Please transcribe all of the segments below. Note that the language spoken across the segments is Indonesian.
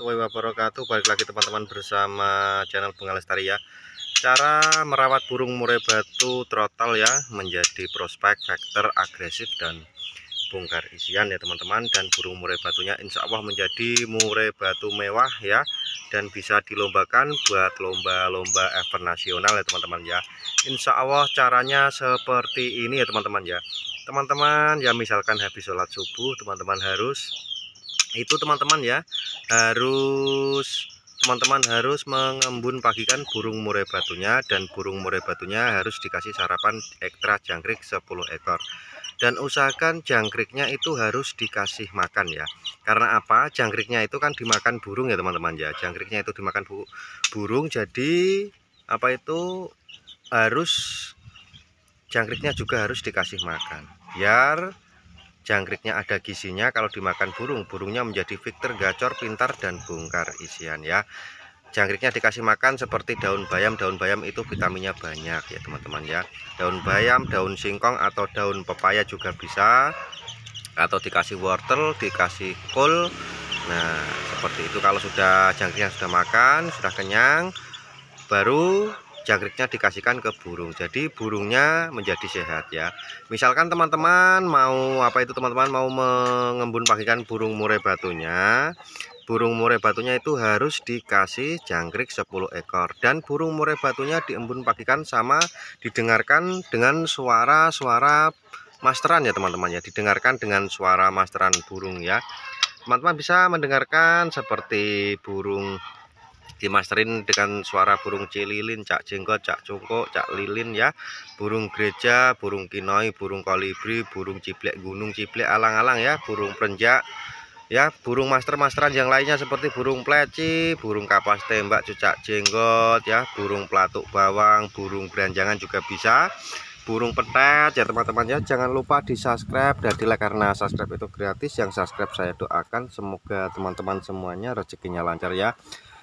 warahmatullahi wabarakatuh Balik lagi teman-teman bersama channel Bunga Lestari ya Cara merawat burung murai batu trotol ya Menjadi prospek, vektor, agresif dan bongkar isian ya teman-teman Dan burung murai batunya insya Allah menjadi murai batu mewah ya Dan bisa dilombakan buat lomba-lomba event nasional ya teman-teman ya Insya Allah caranya seperti ini ya teman-teman ya Teman-teman ya misalkan habis sholat subuh teman-teman harus itu teman-teman ya harus teman-teman harus mengembun pagikan burung murai batunya dan burung murai batunya harus dikasih sarapan ekstra jangkrik 10 ekor dan usahakan jangkriknya itu harus dikasih makan ya karena apa jangkriknya itu kan dimakan burung ya teman-teman ya jangkriknya itu dimakan bu burung jadi apa itu harus jangkriknya juga harus dikasih makan biar Jangkriknya ada gizinya kalau dimakan burung, burungnya menjadi victor, gacor, pintar, dan bongkar isian ya. Jangkriknya dikasih makan seperti daun bayam, daun bayam itu vitaminnya banyak ya teman-teman ya. Daun bayam, daun singkong, atau daun pepaya juga bisa. Atau dikasih wortel, dikasih kol. Nah seperti itu kalau sudah jangkriknya sudah makan, sudah kenyang, baru jangkriknya dikasihkan ke burung jadi burungnya menjadi sehat ya misalkan teman-teman mau apa itu teman-teman mau mengembun pagikan burung murai batunya burung murai batunya itu harus dikasih jangkrik 10 ekor dan burung murai batunya diembun pagikan sama didengarkan dengan suara-suara masteran ya teman-teman ya didengarkan dengan suara masteran burung ya teman-teman bisa mendengarkan seperti burung dimasterin dengan suara burung cililin, cak jenggot, cak cungkok, cak lilin ya, burung gereja, burung kinoi, burung kolibri, burung ciblek gunung, ciblek alang-alang ya, burung penjak ya, burung master-masteran yang lainnya seperti burung pleci, burung kapas tembak, cucak jenggot ya, burung pelatuk bawang, burung beranjangan juga bisa burung petet ya teman-teman ya jangan lupa di subscribe dan di karena subscribe itu gratis yang subscribe saya doakan semoga teman-teman semuanya rezekinya lancar ya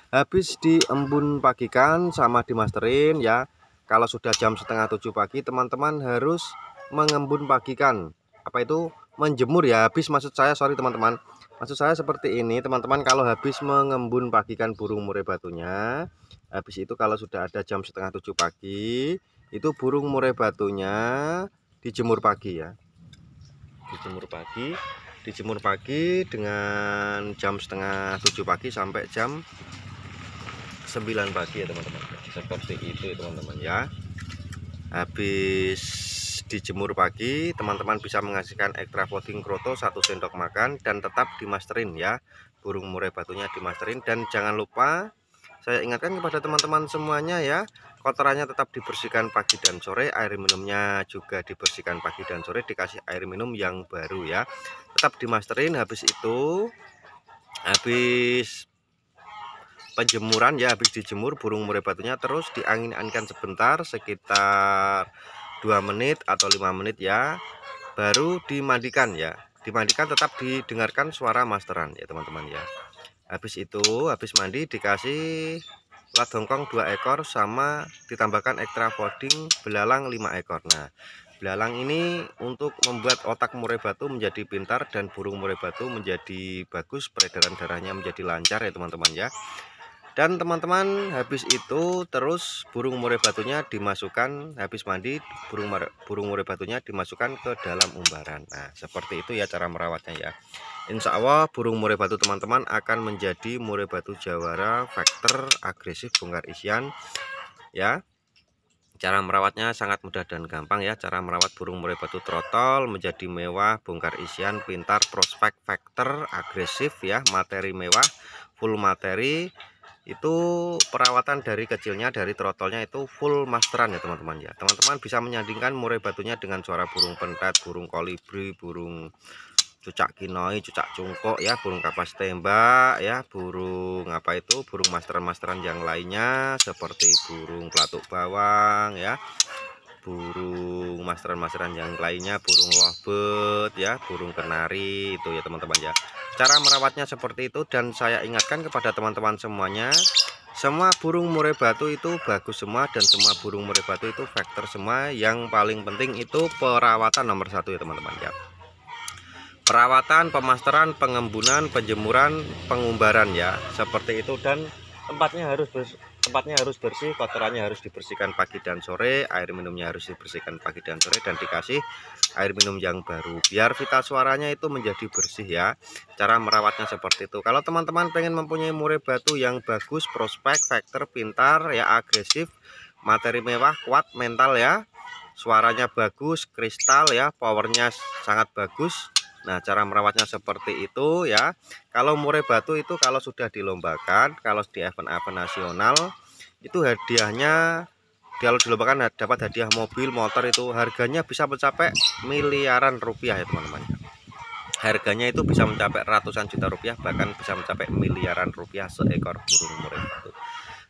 habis diembun pagikan sama dimasterin ya kalau sudah jam setengah tujuh pagi teman-teman harus mengembun pagikan apa itu menjemur ya habis maksud saya sorry teman-teman maksud saya seperti ini teman-teman kalau habis mengembun pagikan burung murai batunya habis itu kalau sudah ada jam setengah tujuh pagi itu burung murai batunya dijemur pagi ya dijemur pagi dijemur pagi dengan jam setengah tujuh pagi sampai jam 9 pagi ya teman-teman seperti itu teman-teman ya habis dijemur pagi teman-teman bisa menghasilkan ekstra floating kroto 1 sendok makan dan tetap dimasterin ya burung murai batunya dimasterin dan jangan lupa saya ingatkan kepada teman-teman semuanya ya kotorannya tetap dibersihkan pagi dan sore air minumnya juga dibersihkan pagi dan sore dikasih air minum yang baru ya tetap dimasterin habis itu habis penjemuran ya habis dijemur burung murai batunya terus diangin-anginkan sebentar sekitar 2 menit atau 5 menit ya baru dimandikan ya dimandikan tetap didengarkan suara masteran ya teman-teman ya habis itu habis mandi dikasih lat hongkong 2 ekor sama ditambahkan ekstra fodding belalang 5 ekor nah Belalang ini untuk membuat otak murai batu menjadi pintar dan burung murai batu menjadi bagus, peredaran darahnya menjadi lancar ya teman-teman ya dan teman-teman habis itu terus burung murai batunya dimasukkan habis mandi burung burung murai batunya dimasukkan ke dalam umbaran nah seperti itu ya cara merawatnya ya Insya Allah burung murai batu teman-teman akan menjadi murai batu jawara faktor agresif bongkar isian ya cara merawatnya sangat mudah dan gampang ya cara merawat burung murai batu trotol menjadi mewah bongkar isian pintar prospek faktor agresif ya materi mewah full materi itu perawatan dari kecilnya dari trotolnya itu full masteran ya teman-teman ya teman-teman bisa menyandingkan murai batunya dengan suara burung pentet burung kolibri burung cucak kinoi cucak cungkok ya burung kapas tembak ya burung apa itu burung masteran-masteran yang lainnya seperti burung pelatuk bawang ya burung masteran-masteran yang lainnya burung lovebird ya burung kenari itu ya teman-teman ya cara merawatnya seperti itu dan saya ingatkan kepada teman-teman semuanya semua burung murai batu itu bagus semua dan semua burung murai batu itu faktor semua yang paling penting itu perawatan nomor satu ya teman-teman ya perawatan pemasteran pengembunan penjemuran pengumbaran ya seperti itu dan tempatnya harus tempatnya harus bersih kotorannya harus dibersihkan pagi dan sore air minumnya harus dibersihkan pagi dan sore dan dikasih air minum yang baru biar vital suaranya itu menjadi bersih ya cara merawatnya seperti itu kalau teman-teman pengen mempunyai murai batu yang bagus prospek faktor pintar ya agresif materi mewah kuat mental ya suaranya bagus kristal ya powernya sangat bagus Nah, cara merawatnya seperti itu ya. Kalau murai batu itu kalau sudah dilombakan, kalau di event-event nasional itu hadiahnya kalau dilombakan dapat hadiah mobil, motor itu harganya bisa mencapai miliaran rupiah ya teman-teman. Harganya itu bisa mencapai ratusan juta rupiah bahkan bisa mencapai miliaran rupiah seekor burung murai batu.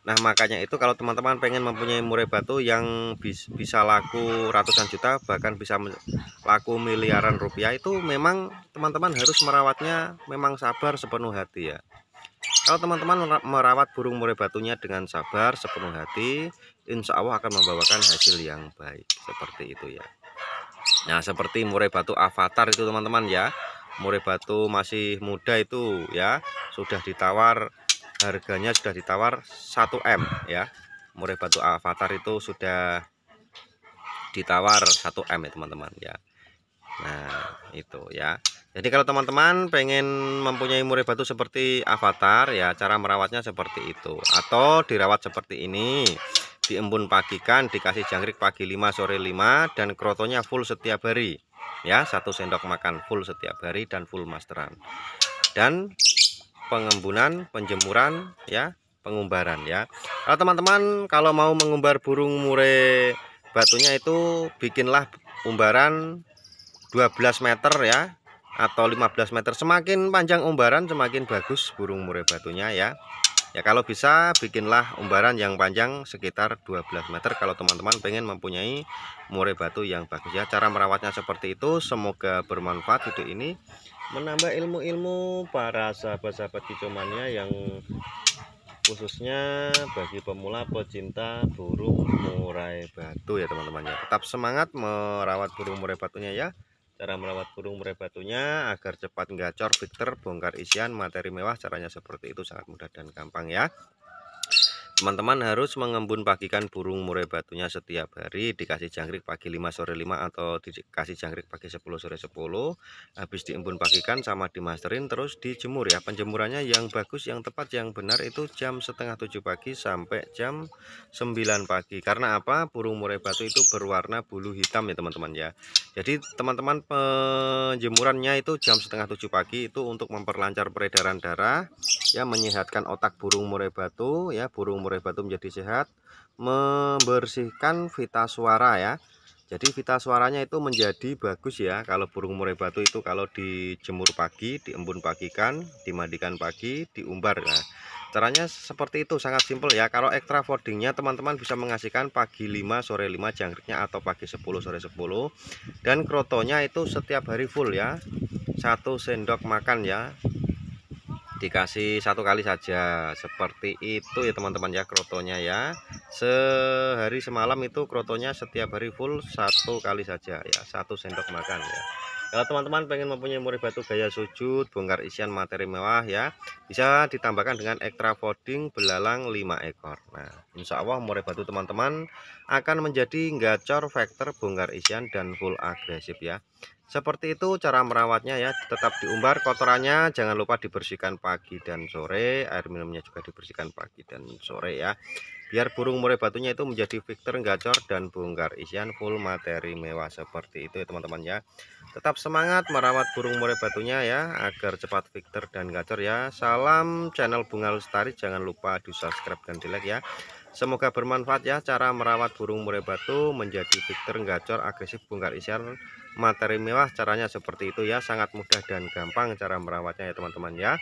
Nah makanya itu kalau teman-teman pengen mempunyai murai batu yang bisa laku ratusan juta bahkan bisa laku miliaran rupiah itu memang teman-teman harus merawatnya memang sabar sepenuh hati ya. Kalau teman-teman merawat burung murai batunya dengan sabar sepenuh hati insya Allah akan membawakan hasil yang baik seperti itu ya. Nah seperti murai batu avatar itu teman-teman ya. Murai batu masih muda itu ya sudah ditawar harganya sudah ditawar 1M ya murai batu avatar itu sudah ditawar 1M ya teman-teman ya Nah itu ya jadi kalau teman-teman pengen mempunyai murai batu seperti avatar ya cara merawatnya seperti itu atau dirawat seperti ini diembun pagikan dikasih jangkrik pagi 5 sore 5 dan krotonya full setiap hari ya satu sendok makan full setiap hari dan full masteran dan pengembunan, penjemuran, ya, pengumbaran ya. Kalau teman-teman kalau mau mengumbar burung murai batunya itu bikinlah umbaran 12 meter ya atau 15 meter. Semakin panjang umbaran semakin bagus burung murai batunya ya. Ya kalau bisa bikinlah umbaran yang panjang sekitar 12 meter kalau teman-teman pengen mempunyai murai batu yang bagus ya. Cara merawatnya seperti itu. Semoga bermanfaat video ini menambah ilmu-ilmu para sahabat-sahabat kicomania yang khususnya bagi pemula pecinta burung murai batu ya teman temannya tetap semangat merawat burung murai batunya ya cara merawat burung murai batunya agar cepat gacor, filter, bongkar isian, materi mewah caranya seperti itu sangat mudah dan gampang ya Teman-teman harus mengembun pagikan burung murai batunya setiap hari dikasih jangkrik pagi 5 sore 5 atau dikasih jangkrik pagi 10 sore 10 habis diembun pagikan sama dimasterin terus dijemur ya penjemurannya yang bagus yang tepat yang benar itu jam setengah 7 pagi sampai jam 9 pagi karena apa burung murai batu itu berwarna bulu hitam ya teman-teman ya jadi teman-teman penjemurannya itu jam setengah 7 pagi itu untuk memperlancar peredaran darah ya menyehatkan otak burung murai batu ya burung murai batu menjadi sehat membersihkan vita suara ya jadi vita suaranya itu menjadi bagus ya kalau burung murai batu itu kalau dijemur pagi diembun pagi kan dimandikan pagi diumbar nah caranya seperti itu sangat simpel ya kalau ekstra fordingnya teman-teman bisa mengasihkan pagi 5 sore 5 jangkriknya atau pagi 10 sore 10 dan krotonya itu setiap hari full ya satu sendok makan ya dikasih satu kali saja seperti itu ya teman-teman ya krotonya ya sehari semalam itu krotonya setiap hari full satu kali saja ya satu sendok makan ya kalau teman-teman pengen mempunyai murid batu gaya sujud bongkar isian materi mewah ya bisa ditambahkan dengan ekstra voding belalang 5 ekor nah insya Allah murid batu teman-teman akan menjadi gacor vektor bongkar isian dan full agresif ya seperti itu cara merawatnya ya, tetap diumbar kotorannya, jangan lupa dibersihkan pagi dan sore, air minumnya juga dibersihkan pagi dan sore ya. Biar burung murai batunya itu menjadi victor gacor dan bongkar isian full materi mewah seperti itu ya teman-teman ya. Tetap semangat merawat burung murai batunya ya, agar cepat victor dan gacor ya. Salam channel Bunga Lestari, jangan lupa di subscribe dan di like ya. Semoga bermanfaat ya cara merawat burung murai batu menjadi victor gacor agresif bongkar isian materi mewah caranya seperti itu ya sangat mudah dan gampang cara merawatnya ya teman-teman ya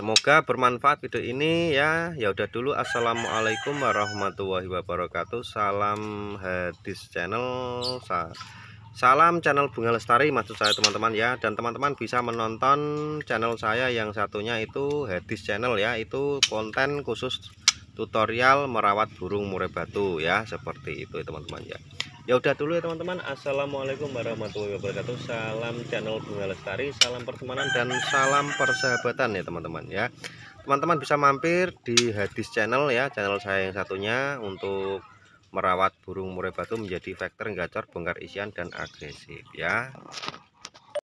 Semoga bermanfaat video ini ya. Ya udah dulu assalamualaikum warahmatullahi wabarakatuh. Salam hadis channel. Salam channel Bunga Lestari maksud saya teman-teman ya. Dan teman-teman bisa menonton channel saya yang satunya itu hadis channel ya. Itu konten khusus tutorial merawat burung murai batu ya seperti itu teman-teman ya ya udah dulu ya teman-teman assalamualaikum warahmatullahi wabarakatuh salam channel bunga lestari salam pertemanan dan salam persahabatan ya teman-teman ya teman-teman bisa mampir di hadis channel ya channel saya yang satunya untuk merawat burung murai batu menjadi vektor gacor bongkar isian dan agresif ya